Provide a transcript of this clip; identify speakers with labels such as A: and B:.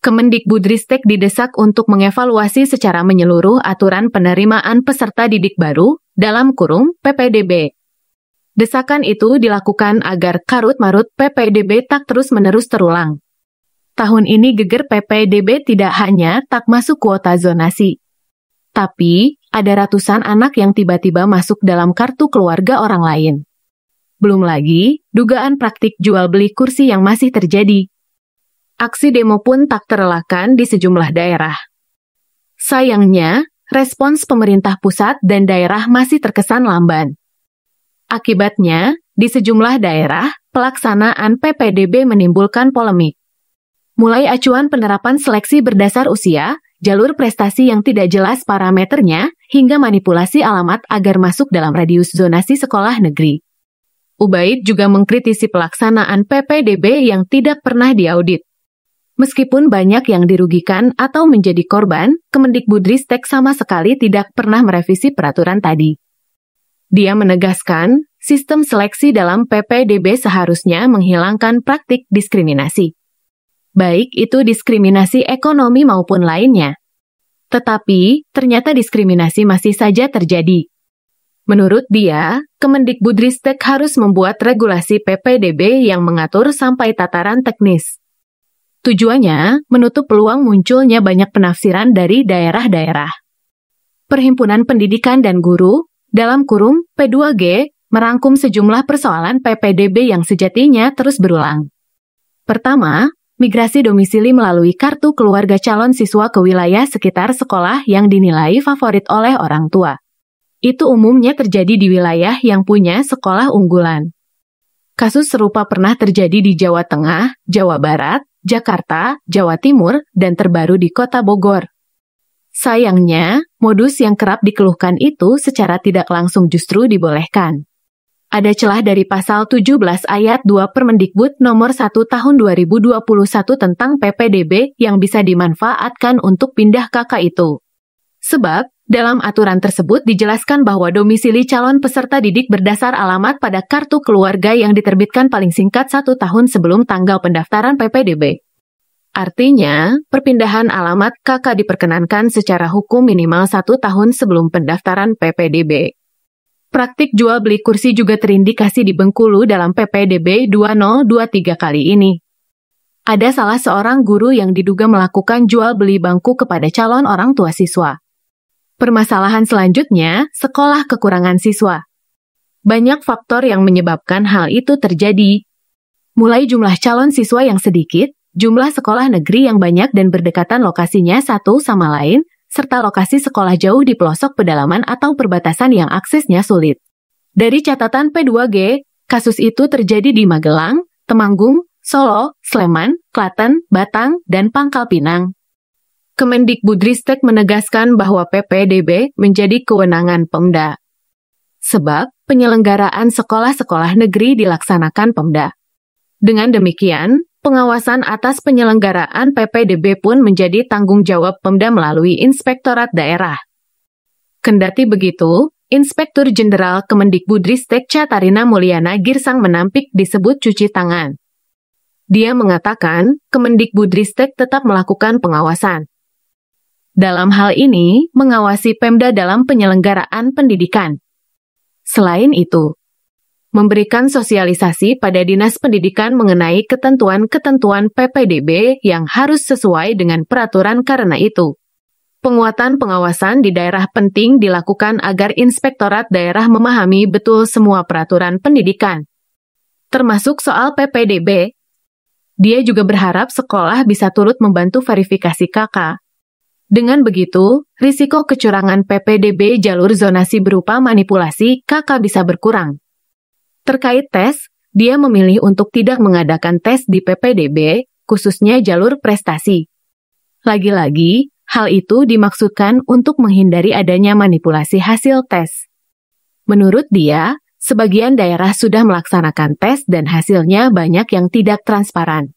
A: Kemendikbudristek didesak untuk mengevaluasi secara menyeluruh aturan penerimaan peserta didik baru dalam kurung PPDB. Desakan itu dilakukan agar karut-marut PPDB tak terus-menerus terulang. Tahun ini geger PPDB tidak hanya tak masuk kuota zonasi, tapi ada ratusan anak yang tiba-tiba masuk dalam kartu keluarga orang lain. Belum lagi, dugaan praktik jual-beli kursi yang masih terjadi. Aksi demo pun tak terelakkan di sejumlah daerah. Sayangnya, respons pemerintah pusat dan daerah masih terkesan lamban. Akibatnya, di sejumlah daerah, pelaksanaan PPDB menimbulkan polemik. Mulai acuan penerapan seleksi berdasar usia, jalur prestasi yang tidak jelas parameternya, hingga manipulasi alamat agar masuk dalam radius zonasi sekolah negeri. Ubaid juga mengkritisi pelaksanaan PPDB yang tidak pernah diaudit. Meskipun banyak yang dirugikan atau menjadi korban, Kemendikbudristek sama sekali tidak pernah merevisi peraturan tadi. Dia menegaskan, sistem seleksi dalam PPDB seharusnya menghilangkan praktik diskriminasi. Baik itu diskriminasi ekonomi maupun lainnya. Tetapi, ternyata diskriminasi masih saja terjadi. Menurut dia, Kemendikbudristek harus membuat regulasi PPDB yang mengatur sampai tataran teknis Tujuannya menutup peluang munculnya banyak penafsiran dari daerah-daerah. Perhimpunan Pendidikan dan Guru, dalam kurung P2G, merangkum sejumlah persoalan PPDB yang sejatinya terus berulang. Pertama, migrasi domisili melalui kartu keluarga calon siswa ke wilayah sekitar sekolah yang dinilai favorit oleh orang tua. Itu umumnya terjadi di wilayah yang punya sekolah unggulan. Kasus serupa pernah terjadi di Jawa Tengah, Jawa Barat, Jakarta, Jawa Timur, dan terbaru di kota Bogor. Sayangnya, modus yang kerap dikeluhkan itu secara tidak langsung justru dibolehkan. Ada celah dari pasal 17 ayat 2 Permendikbud nomor 1 tahun 2021 tentang PPDB yang bisa dimanfaatkan untuk pindah KK itu. Sebab, dalam aturan tersebut dijelaskan bahwa domisili calon peserta didik berdasar alamat pada kartu keluarga yang diterbitkan paling singkat satu tahun sebelum tanggal pendaftaran PPDB. Artinya, perpindahan alamat KK diperkenankan secara hukum minimal satu tahun sebelum pendaftaran PPDB. Praktik jual beli kursi juga terindikasi di Bengkulu dalam PPDB 2023 kali ini. Ada salah seorang guru yang diduga melakukan jual beli bangku kepada calon orang tua siswa. Permasalahan selanjutnya, sekolah kekurangan siswa. Banyak faktor yang menyebabkan hal itu terjadi. Mulai jumlah calon siswa yang sedikit, jumlah sekolah negeri yang banyak dan berdekatan lokasinya satu sama lain, serta lokasi sekolah jauh di pelosok pedalaman atau perbatasan yang aksesnya sulit. Dari catatan P2G, kasus itu terjadi di Magelang, Temanggung, Solo, Sleman, Klaten, Batang, dan Pangkal Pinang. Kemendikbudristek menegaskan bahwa PPDB menjadi kewenangan Pemda. Sebab penyelenggaraan sekolah-sekolah negeri dilaksanakan Pemda. Dengan demikian, pengawasan atas penyelenggaraan PPDB pun menjadi tanggung jawab Pemda melalui Inspektorat Daerah. Kendati begitu, Inspektur Jenderal Kemendikbudristek Catarina Mulyana Girsang menampik disebut cuci tangan. Dia mengatakan, Kemendikbudristek tetap melakukan pengawasan, dalam hal ini, mengawasi Pemda dalam penyelenggaraan pendidikan. Selain itu, memberikan sosialisasi pada Dinas Pendidikan mengenai ketentuan-ketentuan PPDB yang harus sesuai dengan peraturan karena itu. Penguatan pengawasan di daerah penting dilakukan agar inspektorat daerah memahami betul semua peraturan pendidikan, termasuk soal PPDB. Dia juga berharap sekolah bisa turut membantu verifikasi kakak dengan begitu, risiko kecurangan PPDB jalur zonasi berupa manipulasi KK bisa berkurang. Terkait tes, dia memilih untuk tidak mengadakan tes di PPDB, khususnya jalur prestasi. Lagi-lagi, hal itu dimaksudkan untuk menghindari adanya manipulasi hasil tes. Menurut dia, sebagian daerah sudah melaksanakan tes dan hasilnya banyak yang tidak transparan.